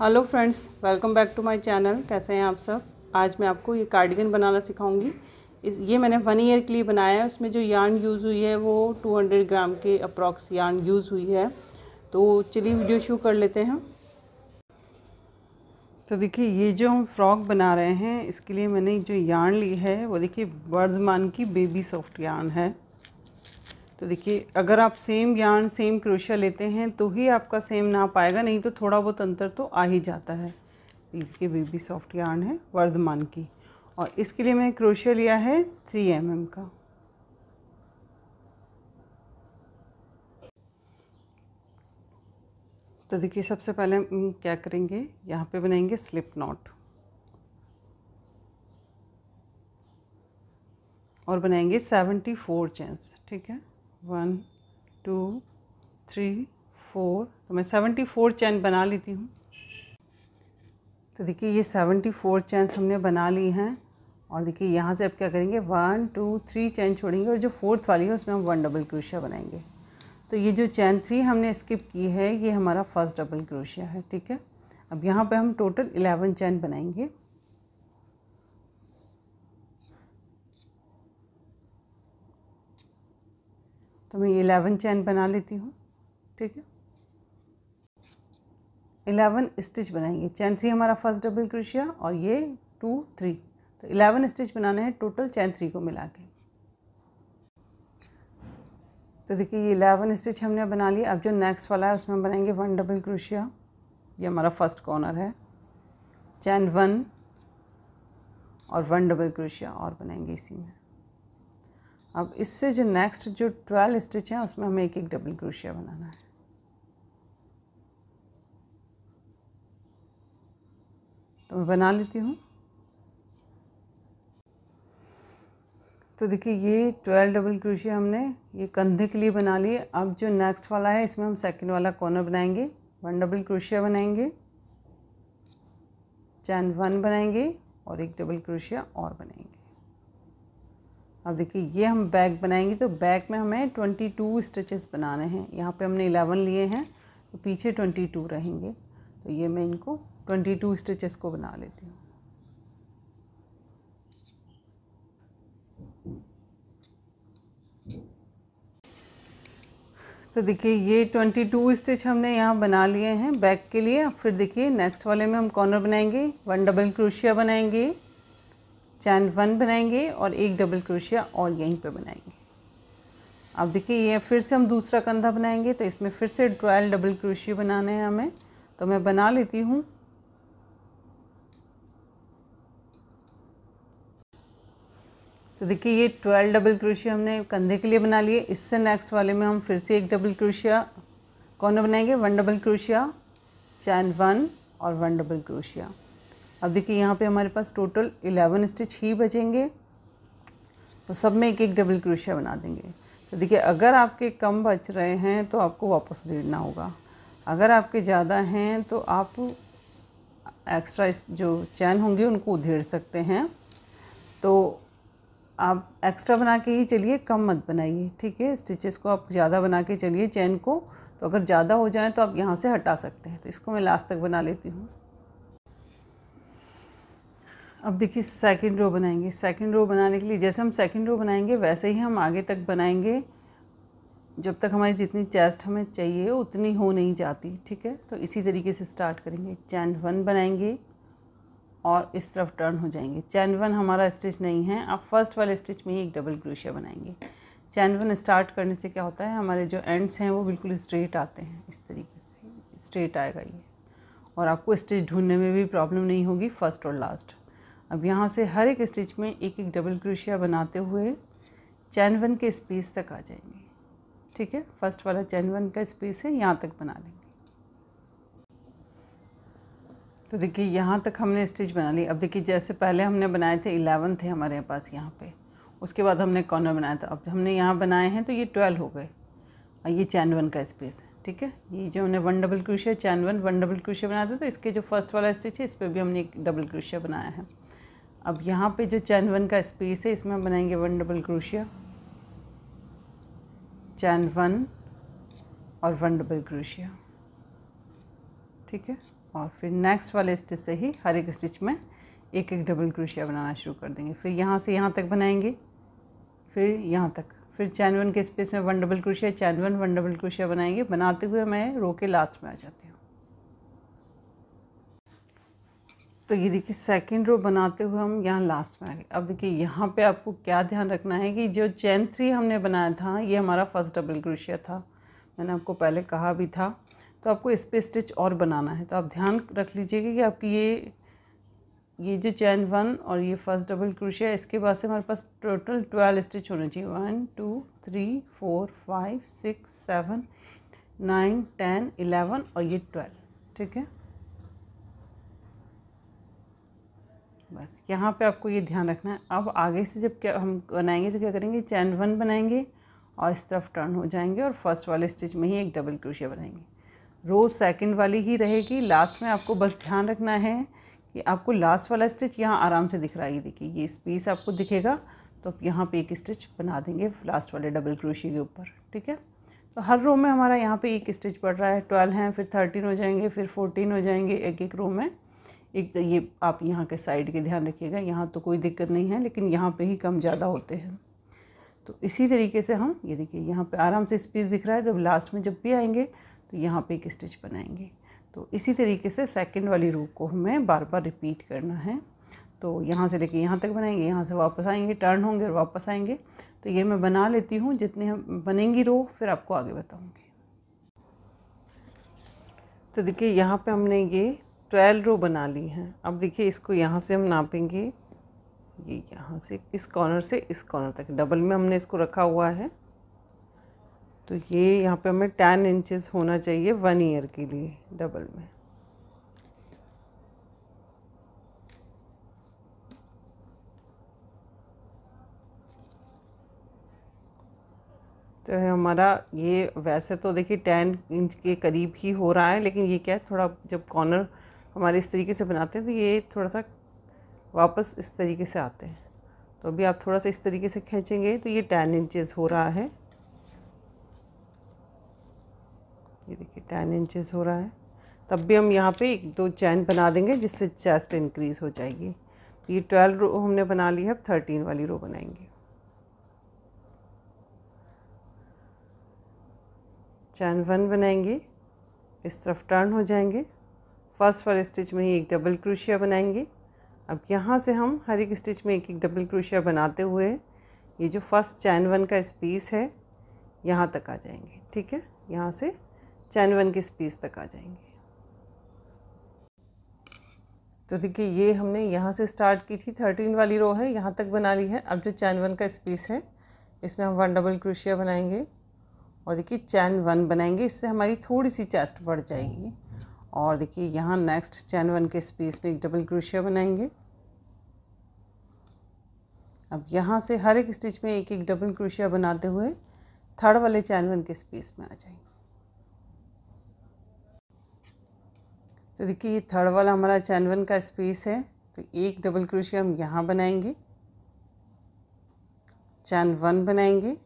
hello friends welcome back to my channel कैसे हैं आप सब आज मैं आपको ये कार्डिगन बनाना सिखाऊंगी इस ये मैंने वन ईयर के लिए बनाया है उसमें जो यार्न यूज़ हुई है वो 200 ग्राम के अप्रॉक्स यार्न यूज़ हुई है तो चलिए वीडियो शुरू कर लेते हैं तो देखिए ये जो हम फ्रॉक बना रहे हैं इसके लिए मैंने जो यार्न ली है वो देखिए वर्धमान की बेबी सॉफ्ट यार्न है तो देखिए अगर आप सेम यार्न सेम क्रोशिया लेते हैं तो ही आपका सेम नाप आएगा नहीं तो थोड़ा बहुत अंतर तो आ ही जाता है देखिए बेबी सॉफ्ट यार्न है वर्धमान की और इसके लिए मैंने क्रोशिया लिया है थ्री एम mm का तो देखिए सबसे पहले हम क्या करेंगे यहाँ पे बनाएंगे स्लिप नॉट और बनाएंगे सेवेंटी फोर चेंस ठीक है वन टू थ्री फोर तो मैं सेवेंटी फोर चैन बना लेती हूँ तो देखिए ये सेवेंटी फोर चैन हमने बना ली हैं और देखिए यहाँ से अब क्या करेंगे वन टू थ्री चैन छोड़ेंगे और जो फोर्थ वाली है उसमें हम वन डबल क्रोशिया बनाएंगे तो ये जो चैन थ्री हमने स्किप की है ये हमारा फर्स्ट डबल क्रोशिया है ठीक है अब यहाँ पे हम टोटल इलेवन चैन बनाएंगे तो मैं इलेवन चैन बना लेती हूँ ठीक है इलेवन स्टिच बनाएंगे चैन थ्री हमारा फर्स्ट डबल क्रोशिया और ये टू थ्री तो इलेवन स्टिच बनाना है टोटल चैन थ्री को मिला के तो देखिए ये इलेवन स्टिच हमने बना लिया अब जो नेक्स्ट वाला है उसमें बनाएंगे वन डबल क्रोशिया ये हमारा फर्स्ट कॉर्नर है चैन वन और वन डबल क्रोशिया और बनाएंगे इसी में अब इससे जो नेक्स्ट जो ट्वेल्व स्टिच है उसमें हमें एक एक डबल क्रोशिया बनाना है तो मैं बना लेती हूँ तो देखिए ये ट्वेल्व डबल क्रोशिया हमने ये कंधे के लिए बना लिए अब जो नेक्स्ट वाला है इसमें हम सेकंड वाला कॉर्नर बनाएंगे वन डबल क्रोशिया बनाएंगे चैन वन बनाएंगे और एक डबल क्रोशिया और बनाएंगे अब देखिए ये हम बैग बनाएंगे तो बैग में हमें ट्वेंटी टू स्टिचेस बनाने हैं यहाँ पे हमने इलेवन लिए हैं तो पीछे ट्वेंटी टू रहेंगे तो ये मैं इनको ट्वेंटी टू स्टिचेस को बना लेती हूँ तो देखिए ये 22 स्टिच हमने यहाँ बना लिए हैं बैक के लिए फिर देखिए नेक्स्ट वाले में हम कॉर्नर बनाएंगे वन डबल क्रोशिया बनाएंगे चैन वन बनाएंगे और एक डबल क्रोशिया और यहीं पर बनाएंगे अब देखिए ये फिर से हम दूसरा कंधा बनाएंगे तो इसमें फिर से ट्वेल्व डबल क्रोशिया बनाना है हमें तो मैं बना लेती हूँ तो देखिए ये ट्वेल्व डबल क्रोशिया हमने कंधे के लिए बना लिए इससे नेक्स्ट वाले में हम फिर से एक डबल क्रोशिया कौन बनाएंगे one double crochet chain one और वन डबल क्रोशिया अब देखिए यहाँ पे हमारे पास टोटल इलेवन स्टिच ही बचेंगे तो सब में एक एक डबल क्रोशिया बना देंगे तो देखिए अगर आपके कम बच रहे हैं तो आपको वापस देना होगा अगर आपके ज़्यादा हैं तो आप एक्स्ट्रा जो चैन होंगे उनको उधेड़ सकते हैं तो आप एक्स्ट्रा बना के ही चलिए कम मत बनाइए ठीक है स्टिचेस को आप ज़्यादा बना के चलिए चैन को तो अगर ज़्यादा हो जाए तो आप यहाँ से हटा सकते हैं तो इसको मैं लास्ट तक बना लेती हूँ अब देखिए सेकंड रो बनाएंगे सेकंड रो बनाने के लिए जैसे हम सेकंड रो बनाएंगे वैसे ही हम आगे तक बनाएंगे जब तक हमारी जितनी चेस्ट हमें चाहिए उतनी हो नहीं जाती ठीक है तो इसी तरीके से स्टार्ट करेंगे चैन वन बनाएंगे और इस तरफ टर्न हो जाएंगे चैन वन हमारा स्टिच नहीं है आप फर्स्ट वाले स्टिच में ही एक डबल क्रोशिया बनाएंगे चैन वन स्टार्ट करने से क्या होता है हमारे जो एंड्स हैं वो बिल्कुल स्ट्रेट आते हैं इस तरीके से स्ट्रेट आएगा ये और आपको स्टिच ढूंढने में भी प्रॉब्लम नहीं होगी फर्स्ट और लास्ट अब यहाँ से हर एक स्टिच में एक एक डबल क्रोशिया बनाते हुए चैन वन के स्पेस तक आ जाएंगे ठीक है फर्स्ट वाला चैन वन का स्पेस है यहाँ तक बना लेंगे तो देखिए यहाँ तक हमने स्टिच बना ली अब देखिए जैसे पहले हमने बनाए थे इलेवन थे हमारे पास यहाँ पे उसके बाद हमने कॉर्नर बनाया था अब हमने यहाँ बनाए हैं तो ये ट्वेल्व हो गए और ये चैन वन का स्पेस है ठीक है ये जो हमने one double crochet chain one one double crochet बनाया था तो इसके जो फर्स्ट वाला स्टिच है इस पर भी हमने एक डबल क्रोशिया बनाया है अब यहाँ पे जो चैन वन का स्पेस है इसमें हम बनाएंगे one double crochet chain one और वन डबल क्रोशिया ठीक है और फिर नेक्स्ट वाले स्टिच से ही हर एक स्टिच में एक एक डबल क्रोशिया बनाना शुरू कर देंगे फिर यहाँ से यहाँ तक बनाएंगे फिर यहाँ तक फिर चैन वन के स्पेस में one double crochet chain one one double crochet बनाएंगे बनाते हुए मैं रो के लास्ट में आ जाती हूँ तो ये देखिए सेकेंड रो बनाते हुए हम यहाँ लास्ट में आ गए अब देखिए यहाँ पे आपको क्या ध्यान रखना है कि जो चैन थ्री हमने बनाया था ये हमारा फर्स्ट डबल क्रोशिया था मैंने आपको पहले कहा भी था तो आपको इस पर स्टिच और बनाना है तो आप ध्यान रख लीजिएगा कि आपकी ये ये जो चैन वन और ये फर्स्ट डबल क्रोशिया इसके बाद से हमारे पास टोटल ट्वेल्व स्टिच होने चाहिए one two three four five six seven nine ten eleven और ये ट्वेल्व ठीक है बस यहाँ पे आपको ये ध्यान रखना है अब आगे से जब क्या हम बनाएंगे तो क्या करेंगे चैन वन बनाएंगे और इस तरफ टर्न हो जाएंगे और फर्स्ट वाले स्टिच में ही एक डबल क्रोशिया बनाएंगे रोज़ सेकंड वाली ही रहेगी लास्ट में आपको बस ध्यान रखना है कि आपको लास्ट वाला स्टिच यहाँ आराम से दिख रहा है देखिए ये स्पेस आपको दिखेगा तो आप यहाँ पर एक स्टिच बना देंगे लास्ट वाले डबल क्रोशिया के ऊपर ठीक है तो हर रो में हमारा यहाँ पर एक स्टिच बढ़ रहा है ट्वेल्व हैं फिर थर्टीन हो जाएंगे फिर फोर्टीन हो जाएंगे एक एक रो में एक तो ये आप यहाँ के साइड के ध्यान रखिएगा यहाँ तो कोई दिक्कत नहीं है लेकिन यहाँ पे ही कम ज़्यादा होते हैं तो इसी तरीके से हम ये देखिए यहाँ पे आराम से स्पेस दिख रहा है जब तो लास्ट में जब भी आएंगे तो यहाँ पे एक स्टिच बनाएंगे तो इसी तरीके से सेकंड वाली रूप को हमें बार बार रिपीट करना है तो यहाँ से लेके यहाँ तक बनाएंगे यहाँ से वापस आएंगे टर्न होंगे और वापस आएंगे तो ये मैं बना लेती हूँ जितने हम बनेंगी रो फिर आपको आगे बताऊँगी तो देखिए यहाँ पे हमने ये ट्वेल्व रो बना ली हैं अब देखिए इसको यहाँ से हम नापेंगे ये यहाँ से इस कॉर्नर से इस कॉर्नर तक डबल में हमने इसको रखा हुआ है तो ये यहाँ पे हमें टेन इंचेस होना चाहिए वन ईयर के लिए डबल में तो है हमारा ये वैसे तो देखिए टेन इंच के करीब ही हो रहा है लेकिन ये क्या है थोड़ा जब कॉर्नर हमारे इस तरीके से बनाते हैं तो ये थोड़ा सा वापस इस तरीके से आते हैं तो अभी आप थोड़ा सा इस तरीके से खींचेंगे तो ये टेन इंचेस हो रहा है ये देखिए टेन इंचेस हो रहा है तब भी हम यहाँ पे एक दो चैन बना देंगे जिससे चेस्ट इंक्रीज़ हो जाएगी तो ये ट्वेल्व रो हमने बना ली है अब थर्टीन वाली रो बनाएंगे चैन वन बनाएंगे इस तरफ टर्न हो जाएंगे फर्स्ट वाले स्टिच में ही एक डबल क्रोशिया बनाएंगे अब यहाँ से हम हर एक स्टिच में एक एक डबल क्रोशिया बनाते हुए ये जो फर्स्ट चैन वन का स्पीस है यहाँ तक आ जाएंगे ठीक है यहाँ से चैन वन के स्पीस तक आ जाएंगे तो देखिए ये हमने यहाँ से स्टार्ट की थी थर्टीन वाली रो है यहाँ तक बना ली है अब जो चैन वन का स्पीस है इसमें हम वन डबल क्रोशिया बनाएंगे और देखिए चैन वन बनाएंगे इससे हमारी थोड़ी सी चेस्ट बढ़ जाएगी और देखिए यहाँ नेक्स्ट चैन वन के स्पेस में एक डबल क्रोशिया बनाएंगे अब यहाँ से हर एक स्टिच में एक एक डबल क्रोशिया बनाते हुए थर्ड वाले चैन वन के स्पेस में आ जाएंगे तो देखिए ये थर्ड वाला हमारा चैन वन का स्पेस है तो एक डबल क्रोशिया हम यहाँ बनाएंगे चैन वन बनाएंगे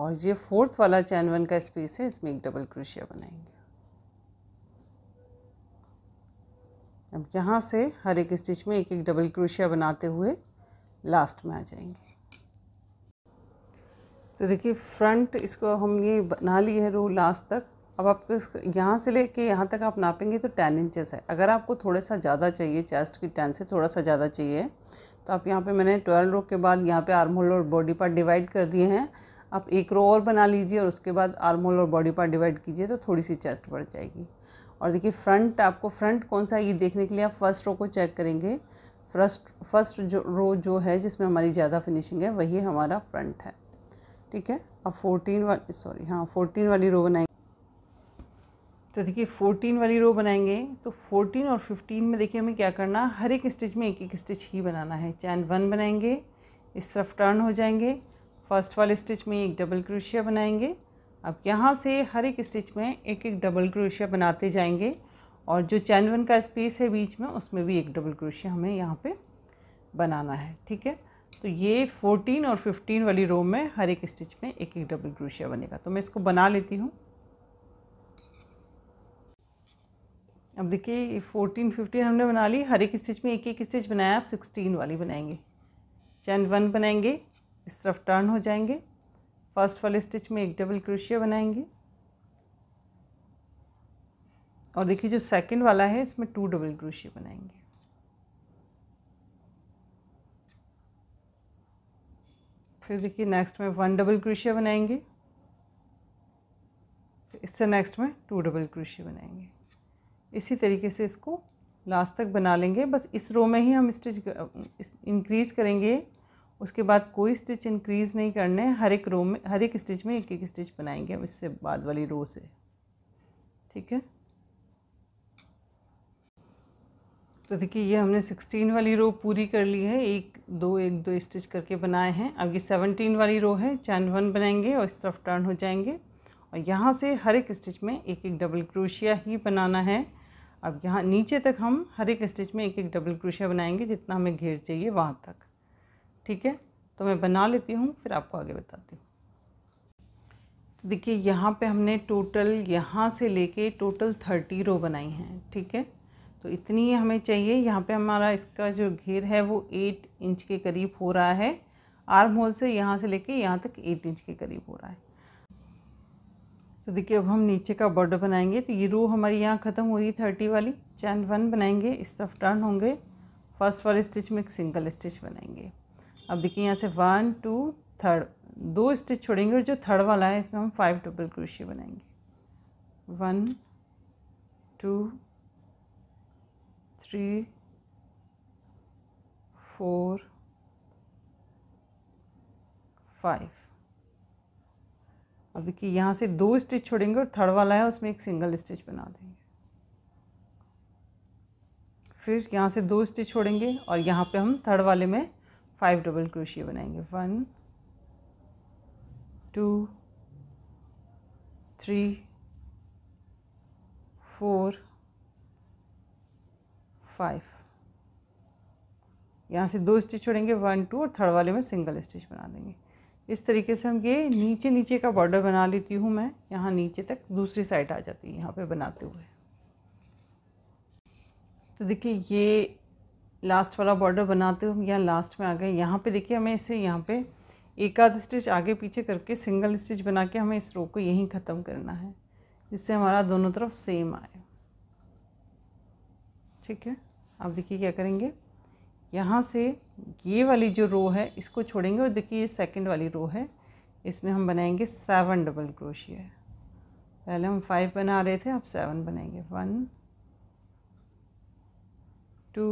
और ये फोर्थ वाला चैन वन का स्पेस है इसमें एक डबल क्रोशिया बनाएंगे अब यहाँ से हर एक स्टिच में एक एक डबल क्रोशिया बनाते हुए लास्ट में आ जाएंगे तो देखिए फ्रंट इसको हमने बना ली है रो लास्ट तक अब आपको यहाँ से लेके यहाँ तक आप नापेंगे तो टेन इंचेस है अगर आपको थोड़ा सा ज़्यादा चाहिए चेस्ट की टेन से थोड़ा सा ज़्यादा चाहिए तो आप यहाँ पे मैंने ट्वेल्व रो के बाद यहाँ पे आर्म होल और बॉडी पार्ट डिवाइड कर दिए हैं आप एक रो और बना लीजिए और उसके बाद आर्म होल और बॉडी पार्ट डिवाइड कीजिए तो थोड़ी सी चेस्ट बढ़ जाएगी और देखिए फ्रंट आपको फ्रंट कौन सा है ये देखने के लिए आप फर्स्ट रो को चेक करेंगे फर्स्ट फर्स्ट जो रो जो है जिसमें हमारी ज़्यादा फिनिशिंग है वही हमारा फ्रंट है ठीक है अब फोर्टीन हाँ, वाली सॉरी हाँ फोर्टीन वाली रो बनाएंगे तो देखिए फोर्टीन वाली रो बनाएंगे तो फोर्टीन और फिफ्टीन में देखिए हमें क्या करना हर एक स्टिच में एक एक स्टिच ही बनाना है चैन वन बनाएंगे इस तरफ टर्न हो जाएंगे फर्स्ट वाले स्टिच में एक डबल क्रोशिया बनाएंगे अब यहाँ से हर एक स्टिच में एक एक डबल क्रोशिया बनाते जाएंगे और जो चैन वन का स्पेस है बीच में उसमें भी एक डबल क्रोशिया हमें यहाँ पे बनाना है ठीक है तो ये 14 और 15 वाली रो में हर एक स्टिच में एक एक डबल क्रोशिया बनेगा तो मैं इसको बना लेती हूँ अब देखिए फोर्टीन फिफ्टीन हमने बना ली हर एक स्टिच में एक एक स्टिच बनाया आप सिक्सटीन वाली बनाएंगे चैन वन बनाएंगे इस तरफ टर्न हो जाएंगे फर्स्ट वाले स्टिच में एक डबल क्रोशिया बनाएंगे और देखिए जो सेकंड वाला है इसमें टू डबल क्रोशिया बनाएंगे फिर देखिए नेक्स्ट में वन डबल क्रोशिया बनाएंगे इससे नेक्स्ट में टू डबल क्रोशिया बनाएंगे इसी तरीके से इसको लास्ट तक बना लेंगे बस इस रो में ही हम स्टिच इंक्रीज़ करेंगे उसके बाद कोई स्टिच इंक्रीज़ नहीं करने हर एक रो में हर एक स्टिच में एक एक स्टिच बनाएंगे हम इससे बाद वाली रो से ठीक है तो देखिए ये हमने 16 वाली रो पूरी कर ली है एक दो एक दो स्टिच करके बनाए हैं अब ये 17 वाली रो है चैन वन बनाएंगे और इस तरफ टर्न हो जाएंगे और यहाँ से हर एक स्टिच में एक एक डबल क्रोशिया ही बनाना है अब यहाँ नीचे तक हम हर एक स्टिच में एक एक डबल क्रोशिया बनाएंगे जितना हमें घेर चाहिए वहाँ तक ठीक है तो मैं बना लेती हूँ फिर आपको आगे बताती हूँ तो देखिए यहाँ पे हमने टोटल यहाँ से लेके टोटल थर्टी रो बनाई हैं ठीक है तो इतनी हमें चाहिए यहाँ पे हमारा इसका जो घेर है वो एट इंच के करीब हो रहा है आर्म होल से यहाँ से लेके यहाँ तक एट इंच के करीब हो रहा है तो देखिए अब हम नीचे का बॉर्डर बनाएंगे तो ये रो हमारी यहाँ ख़त्म हो रही थर्टी वाली चैन वन बनाएंगे इस तरफ टर्न होंगे फर्स्ट वाले स्टिच में एक सिंगल स्टिच बनाएंगे अब देखिए यहाँ से वन टू थर्ड दो स्टिच छोड़ेंगे और जो थर्ड वाला है इसमें हम फाइव डबल क्रोशिया बनाएंगे one two three four five अब देखिए यहाँ से दो स्टिच छोड़ेंगे और थर्ड वाला है उसमें एक सिंगल स्टिच बना देंगे फिर यहाँ से दो स्टिच छोड़ेंगे और यहाँ पे हम थर्ड वाले में फाइव डबल क्रोशिया बनाएंगे one two three four five यहाँ से दो स्टिच छोड़ेंगे वन टू और थर्ड वाले में सिंगल स्टिच बना देंगे इस तरीके से हम ये नीचे नीचे का बॉर्डर बना लेती हूँ मैं यहाँ नीचे तक दूसरी साइड आ जाती है यहाँ पे बनाते हुए तो देखिए ये लास्ट वाला बॉर्डर बनाते हुए या यहाँ लास्ट में आ गए यहाँ पे देखिए हमें इसे यहाँ पे एक आध स्टिच आगे पीछे करके सिंगल स्टिच बना के हमें इस रो को यहीं ख़त्म करना है जिससे हमारा दोनों तरफ सेम आए ठीक है आप देखिए क्या करेंगे यहाँ से ये वाली जो रो है इसको छोड़ेंगे और देखिए ये सेकेंड वाली रो है इसमें हम बनाएंगे सेवन डबल क्रोशिया पहले हम फाइव बना रहे थे अब सेवन बनाएंगे वन टू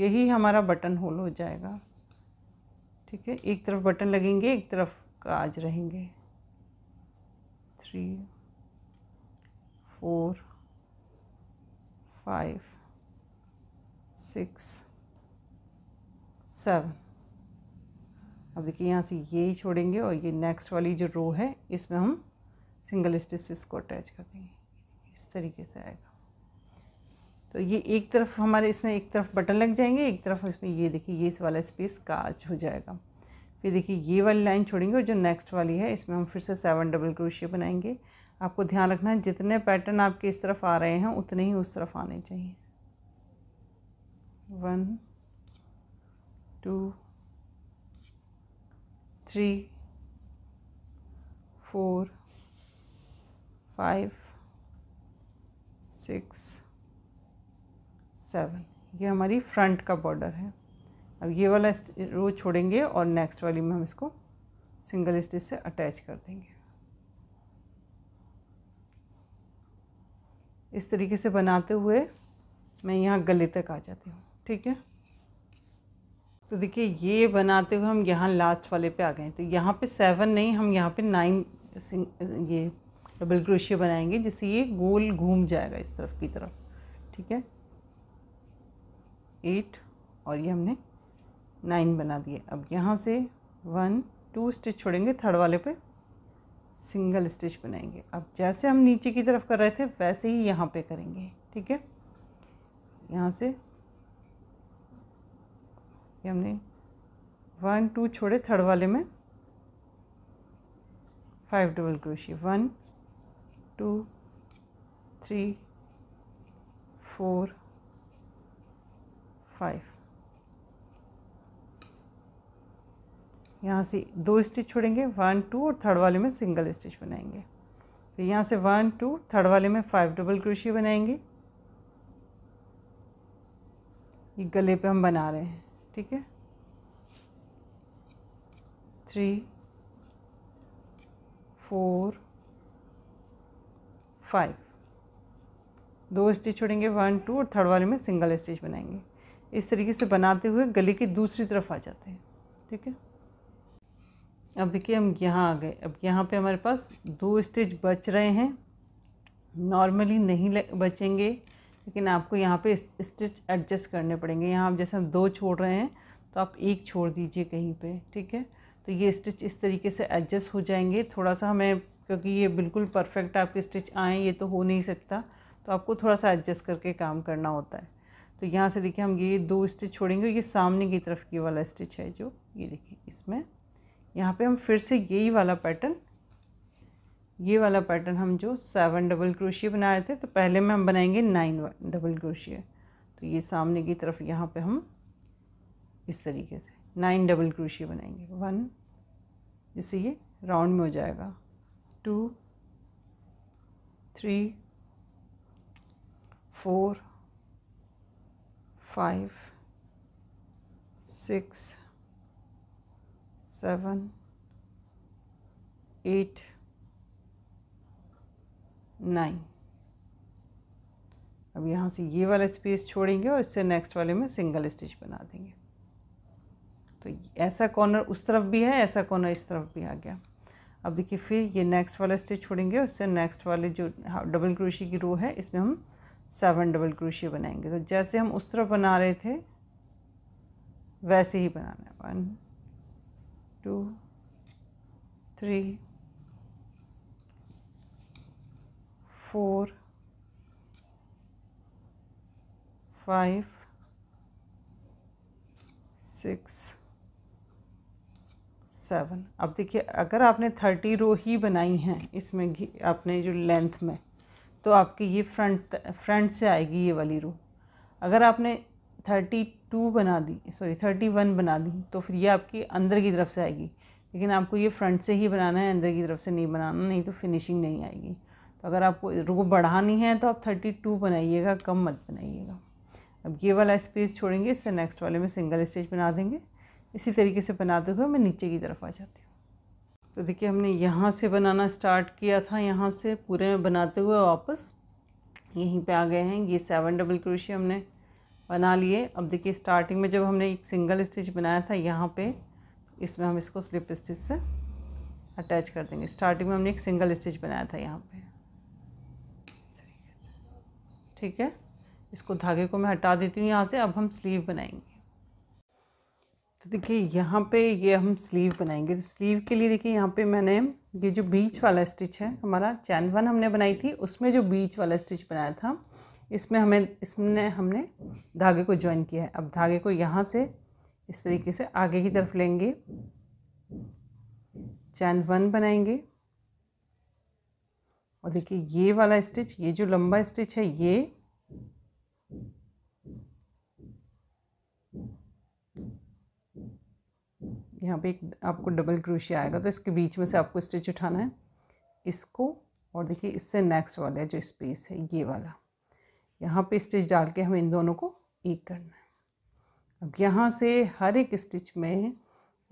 यही हमारा बटन होल हो जाएगा ठीक है एक तरफ बटन लगेंगे एक तरफ काज रहेंगे three four five six seven अब देखिए यहाँ से ये छोड़ेंगे और ये नेक्स्ट वाली जो रो है इसमें हम सिंगल स्टिच इसको अटैच कर देंगे इस तरीके से आएगा तो ये एक तरफ हमारे इसमें एक तरफ बटन लग जाएंगे एक तरफ इसमें ये देखिए ये इस वाला स्पेस काज हो जाएगा फिर देखिए ये वाली लाइन छोड़ेंगे और जो नेक्स्ट वाली है इसमें हम फिर से सेवन डबल क्रोशिया बनाएंगे आपको ध्यान रखना है जितने पैटर्न आपके इस तरफ आ रहे हैं उतने ही उस तरफ आने चाहिए one two three four five six seven ये हमारी फ्रंट का बॉर्डर है अब ये वाला रो छोड़ेंगे और नेक्स्ट वाली में हम इसको सिंगल स्टिच से अटैच कर देंगे इस तरीके से बनाते हुए मैं यहाँ गले तक आ जाती हूँ ठीक है तो देखिए ये बनाते हुए हम यहाँ लास्ट वाले पे आ गए तो यहाँ पे सेवन नहीं हम यहाँ पे नाइन ये डबल क्रोशिया बनाएंगे जिससे ये गोल घूम जाएगा इस तरफ की तरफ ठीक है एट और ये हमने नाइन बना दिए अब यहाँ से वन टू स्टिच छोड़ेंगे थर्ड वाले पे सिंगल स्टिच बनाएंगे अब जैसे हम नीचे की तरफ कर रहे थे वैसे ही यहाँ पे करेंगे ठीक है यहाँ से ये हमने वन टू छोड़े थर्ड वाले में फाइव डबल क्रोशिया one two three four five यहाँ से दो स्टिच छोड़ेंगे वन टू और थर्ड वाले में सिंगल स्टिच बनाएंगे फिर तो यहाँ से वन टू थर्ड वाले में फाइव डबल क्रोशी बनाएंगे ये गले पे हम बना रहे हैं ठीक है थ्री फोर फाइव दो स्टिच छोड़ेंगे वन टू और थर्ड वाले में सिंगल स्टिच बनाएंगे इस तरीके से बनाते हुए गले की दूसरी तरफ आ जाते हैं ठीक है अब देखिए हम यहाँ आ गए अब यहाँ पे हमारे पास दो स्टिच बच रहे हैं नॉर्मली नहीं बचेंगे लेकिन आपको यहाँ पे स्टिच एडजस्ट करने पड़ेंगे यहाँ आप जैसे हम दो छोड़ रहे हैं तो आप एक छोड़ दीजिए कहीं पे ठीक है तो ये स्टिच इस तरीके से एडजस्ट हो जाएंगे थोड़ा सा हमें क्योंकि ये बिल्कुल परफेक्ट आपके स्टिच आए ये तो हो नहीं सकता तो आपको थोड़ा सा एडजस्ट करके काम करना होता है तो यहाँ से देखिए हम ये दो स्टिच छोड़ेंगे ये सामने की तरफ ये वाला स्टिच है जो ये देखिए इसमें यहाँ पे हम फिर से यही वाला पैटर्न ये वाला पैटर्न हम जो सेवन डबल क्रोशिया बना रहे थे तो पहले में हम बनाएंगे नाइन डबल क्रोशिया तो ये सामने की तरफ यहाँ पे हम इस तरीके से नाइन डबल क्रोशिया बनाएंगे वन जिससे ये राउंड में हो जाएगा two three four five six seven eight nine अब यहाँ से ये वाला स्पेस छोड़ेंगे और इससे नेक्स्ट वाले में सिंगल स्टिच बना देंगे तो ऐसा कॉर्नर उस तरफ भी है ऐसा कॉर्नर इस तरफ भी आ गया अब देखिए फिर ये नेक्स्ट वाला स्टिच छोड़ेंगे उससे नेक्स्ट वाले जो डबल क्रोशी की रो है इसमें हम सेवन डबल क्रोशिया बनाएंगे तो जैसे हम उस तरफ बना रहे थे वैसे ही बनाना है one two three four five six seven अब देखिए अगर आपने थर्टी रो ही बनाई हैं इसमें आपने जो लेंथ में तो आपकी ये फ्रंट फ्रंट से आएगी ये वाली रो अगर आपने थर्टी टू बना दी सॉरी थर्टी वन बना दी तो फिर ये आपकी अंदर की तरफ से आएगी लेकिन आपको ये फ्रंट से ही बनाना है अंदर की तरफ से नहीं बनाना नहीं तो फिनिशिंग नहीं आएगी तो अगर आपको रो बढ़ानी है तो आप थर्टी टू बनाइएगा कम मत बनाइएगा अब ये वाला स्पेस छोड़ेंगे इससे नेक्स्ट वाले में सिंगल स्टेज बना देंगे इसी तरीके से बनाते हुए मैं नीचे की तरफ आ जाती हूँ तो देखिए हमने यहाँ से बनाना स्टार्ट किया था यहाँ से पूरे में बनाते हुए वापस यहीं पे आ गए हैं ये सेवन डबल क्रोशे हमने बना लिए अब देखिए स्टार्टिंग में जब हमने एक सिंगल स्टिच बनाया था यहाँ पे तो इसमें हम इसको स्लिप स्टिच से अटैच कर देंगे स्टार्टिंग में हमने एक सिंगल स्टिच बनाया था यहाँ पे ठीक है इसको धागे को मैं हटा देती हूँ यहाँ से अब हम स्लीव बनाएंगे तो देखिए यहाँ पे ये हम स्लीव बनाएंगे तो स्लीव के लिए देखिए यहाँ पे मैंने ये जो बीच वाला स्टिच है हमारा चैन वन हमने बनाई थी उसमें जो बीच वाला स्टिच बनाया था इसमें हमें इसमें हमने धागे को ज्वाइन किया है अब धागे को यहाँ से इस तरीके से आगे की तरफ लेंगे चैन वन बनाएंगे और देखिए ये वाला स्टिच ये जो लंबा स्टिच है ये यहाँ पे एक आपको डबल क्रोशिया आएगा तो इसके बीच में से आपको स्टिच उठाना है इसको और देखिए इससे नेक्स्ट वाला जो स्पेस है ये वाला यहाँ पे स्टिच डाल के हमें इन दोनों को एक करना है अब यहाँ से हर एक स्टिच में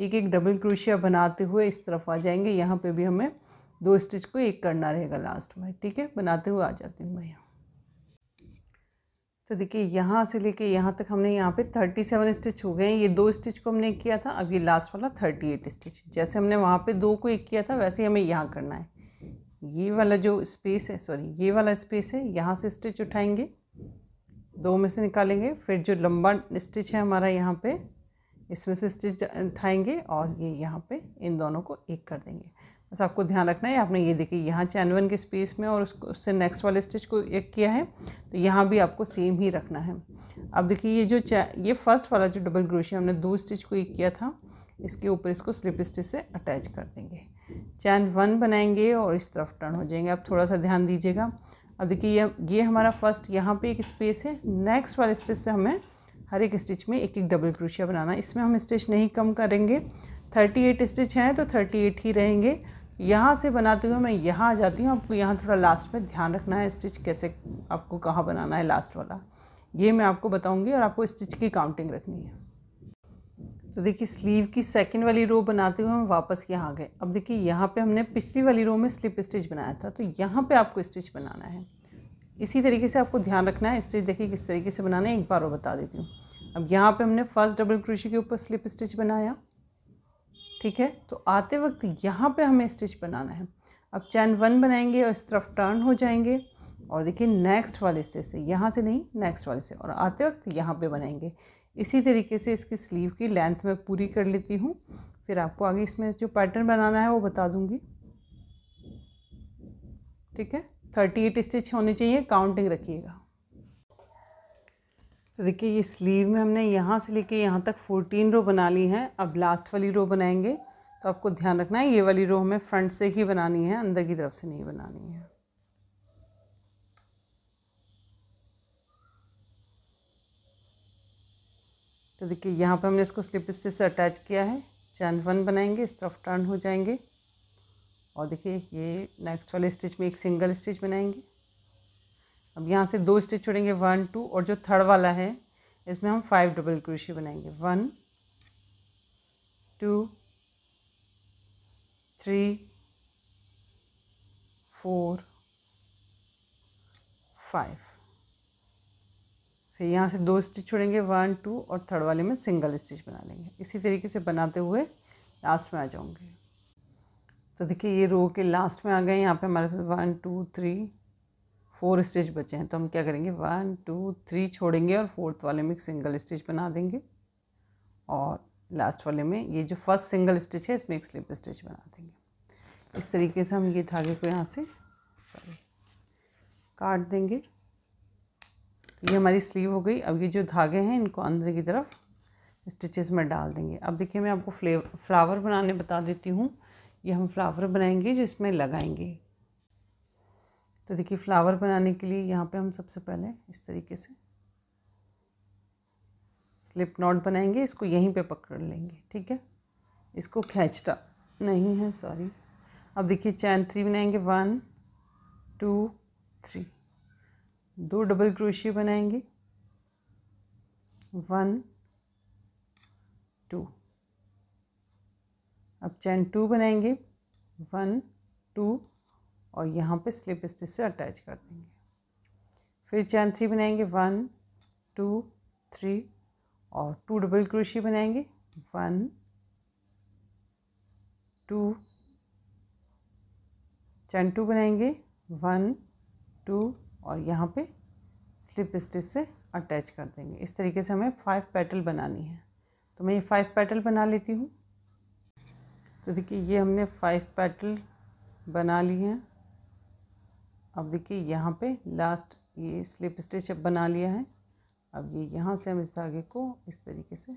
एक एक डबल क्रोशिया बनाते हुए इस तरफ आ जाएंगे यहाँ पे भी हमें दो स्टिच को एक करना रहेगा लास्ट में ठीक है बनाते हुए आ जाती हूँ मैं यहाँ तो देखिए यहाँ से लेके यहाँ तक हमने यहाँ पे 37 स्टिच हो गए हैं ये दो स्टिच को हमने किया था अब ये लास्ट वाला 38 स्टिच जैसे हमने वहाँ पे दो को एक किया था वैसे ही हमें यहाँ करना है ये वाला जो स्पेस है सॉरी ये वाला स्पेस है यहाँ से स्टिच उठाएंगे दो में से निकालेंगे फिर जो लंबा स्टिच है हमारा यहाँ पर इसमें से स्टिच उठाएंगे और ये यहाँ पर इन दोनों को एक कर देंगे बस आपको ध्यान रखना है आपने ये देखिए यहाँ चैन वन के स्पेस में और उसको उससे नेक्स्ट वाले स्टिच को एक किया है तो यहाँ भी आपको सेम ही रखना है अब देखिए ये जो ये फर्स्ट वाला जो डबल क्रोशिया हमने दो स्टिच को एक किया था इसके ऊपर इसको स्लिप स्टिच से अटैच कर देंगे चैन वन बनाएंगे और इस तरफ टर्न हो जाएंगे आप थोड़ा सा ध्यान दीजिएगा अब देखिए ये ये हमारा फर्स्ट यहाँ पे एक स्पेस है नेक्स्ट वाले स्टिच से हमें हर एक स्टिच में एक एक डबल क्रोशिया बनाना इसमें हम स्टिच नहीं कम करेंगे थर्टी एट स्टिच हैं तो थर्टी एट ही रहेंगे यहाँ से बनाते हुए मैं यहाँ आ जाती हूँ आपको यहाँ थोड़ा लास्ट में ध्यान रखना है स्टिच कैसे आपको कहाँ बनाना है लास्ट वाला ये मैं आपको बताऊँगी और आपको स्टिच की काउंटिंग रखनी है तो देखिए स्लीव की सेकंड वाली रो बनाते हुए हम वापस यहाँ आ गए अब देखिए यहाँ पे हमने पिछली वाली रो में स्लिप स्टिच बनाया था तो यहाँ पे आपको स्टिच बनाना है इसी तरीके से आपको ध्यान रखना है स्टिच देखिए किस तरीके से बनाना है एक बार और बता देती हूँ अब यहाँ पे हमने फर्स्ट डबल क्रोशी के ऊपर स्लिप स्टिच बनाया ठीक है तो आते वक्त यहाँ पे हमें स्टिच बनाना है अब चैन वन बनाएंगे और इस तरफ टर्न हो जाएंगे और देखिए नेक्स्ट वाले स्टेज से यहाँ से नहीं नेक्स्ट वाले से और आते वक्त यहाँ पे बनाएंगे इसी तरीके से इसकी स्लीव की लेंथ मैं पूरी कर लेती हूँ फिर आपको आगे इसमें जो पैटर्न बनाना है वो बता दूँगी ठीक है थर्टी एट स्टिच होने चाहिए काउंटिंग रखिएगा तो देखिए ये स्लीव में हमने यहाँ से लेके यहाँ तक फोर्टीन रो बना ली हैं अब लास्ट वाली रो बनाएंगे तो आपको ध्यान रखना है ये वाली रो हमें फ्रंट से ही बनानी है अंदर की तरफ से नहीं बनानी है तो देखिए यहाँ पर हमने इसको स्लिप स्टिच से अटैच किया है चैन वन बनाएंगे इस तरफ टर्न हो जाएंगे और देखिए ये नेक्स्ट वाले स्टिच में एक सिंगल स्टिच बनाएंगे अब यहाँ से दो स्टिच छोड़ेंगे वन टू और जो थर्ड वाला है इसमें हम फाइव डबल क्रोशिया बनाएंगे one two three four five फिर यहाँ से दो स्टिच छोड़ेंगे वन टू और थर्ड वाले में सिंगल स्टिच बना लेंगे इसी तरीके से बनाते हुए लास्ट में आ जाऊँगे तो देखिए ये रो के लास्ट में आ गए यहाँ पे हमारे पास one two three four stitch बचे हैं तो हम क्या करेंगे वन टू थ्री छोड़ेंगे और फोर्थ वाले में एक सिंगल स्टिच बना देंगे और लास्ट वाले में ये जो फर्स्ट सिंगल स्टिच है इसमें एक स्लिप स्टिच बना देंगे इस तरीके से हम ये धागे को यहाँ से सॉरी काट देंगे तो ये हमारी स्लीव हो गई अब ये जो धागे हैं इनको अंदर की तरफ स्टिचेस में डाल देंगे अब देखिए मैं आपको फ्लेवर फ्लावर बनाने बता देती हूँ ये हम फ्लावर बनाएंगे जो इसमें लगाएंगे तो देखिए फ्लावर बनाने के लिए यहाँ पे हम सबसे पहले इस तरीके से स्लिप नॉट बनाएंगे इसको यहीं पे पकड़ लेंगे ठीक है इसको खींचता नहीं है सॉरी अब देखिए चैन थ्री बनाएंगे वन टू थ्री दो डबल क्रोशिया बनाएंगे वन टू अब चैन टू बनाएंगे वन टू और यहाँ पे स्लिप स्टिच से अटैच कर देंगे फिर चैन थ्री बनाएंगे वन टू थ्री और टू डबल क्रोशी बनाएंगे वन टू चैन टू बनाएंगे वन टू और यहाँ पे स्लिप स्टिच से अटैच कर देंगे इस तरीके से हमें फाइव पेटल बनानी है तो मैं ये फाइव पेटल बना लेती हूँ तो देखिए ये हमने फाइव पेटल बना ली हैं अब देखिए यहाँ पे लास्ट ये स्लिप स्टिच अब बना लिया है अब ये यहाँ से हम इस धागे को इस तरीके से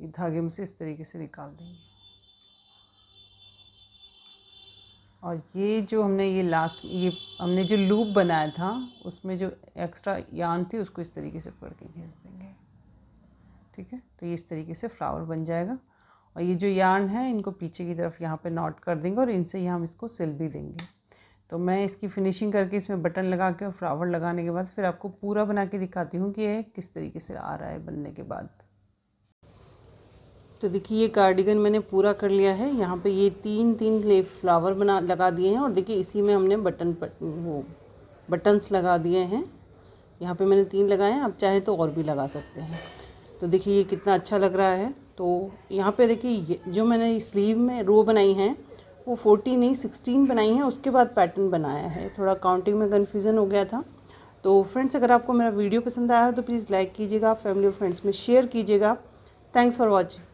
ये धागे में से इस तरीके से निकाल देंगे और ये जो हमने ये लास्ट ये हमने जो लूप बनाया था उसमें जो एक्स्ट्रा यान थी उसको इस तरीके से पकड़ के घिस देंगे ठीक है तो ये इस तरीके से फ्लावर बन जाएगा और ये जो यार्न है इनको पीछे की तरफ यहाँ पे नॉट कर देंगे और इनसे ही हम इसको सिल भी देंगे तो मैं इसकी फिनिशिंग करके इसमें बटन लगा के और फ्लावर लगाने के बाद फिर आपको पूरा बना के दिखाती हूँ कि ये किस तरीके से आ रहा है बनने के बाद तो देखिए ये कार्डिगन मैंने पूरा कर लिया है यहाँ पे ये तीन तीन ले फ्लावर बना लगा दिए हैं और देखिए इसी में हमने बटन पट वो बटन्स लगा दिए हैं यहाँ पे मैंने तीन लगाए हैं आप चाहें तो और भी लगा सकते हैं तो देखिए ये कितना अच्छा लग रहा है तो यहाँ पे देखिए जो मैंने स्लीव में रो बनाई हैं वो फोर्टी नहीं सिक्सटीन बनाई हैं उसके बाद पैटर्न बनाया है थोड़ा काउंटिंग में कन्फ्यूज़न हो गया था तो फ्रेंड्स अगर आपको मेरा वीडियो पसंद आया हो तो प्लीज़ लाइक कीजिएगा फैमिली और फ्रेंड्स में शेयर कीजिएगा थैंक्स फॉर वॉचिंग